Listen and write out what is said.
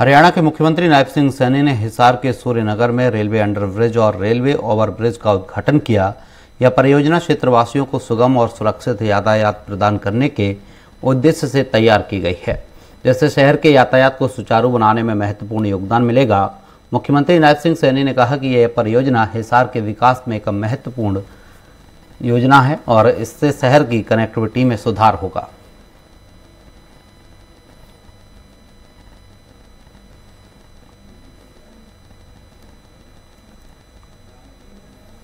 हरियाणा के मुख्यमंत्री नायब सिंह सैनी ने हिसार के सूर्यनगर में रेलवे अंडरब्रिज और रेलवे ओवरब्रिज का उद्घाटन किया यह परियोजना क्षेत्रवासियों को सुगम और सुरक्षित यातायात प्रदान करने के उद्देश्य से तैयार की गई है जिससे शहर के यातायात को सुचारू बनाने में महत्वपूर्ण योगदान मिलेगा मुख्यमंत्री नायब सिंह सैनी ने कहा कि यह परियोजना हिसार के विकास में एक महत्वपूर्ण योजना है और इससे शहर की कनेक्टिविटी में सुधार होगा